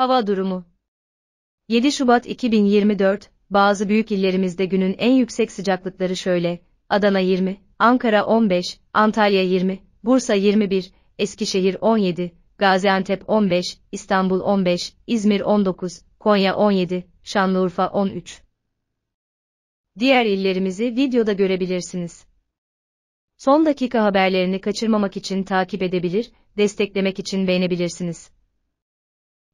Hava durumu 7 Şubat 2024, bazı büyük illerimizde günün en yüksek sıcaklıkları şöyle, Adana 20, Ankara 15, Antalya 20, Bursa 21, Eskişehir 17, Gaziantep 15, İstanbul 15, İzmir 19, Konya 17, Şanlıurfa 13. Diğer illerimizi videoda görebilirsiniz. Son dakika haberlerini kaçırmamak için takip edebilir, desteklemek için beğenebilirsiniz.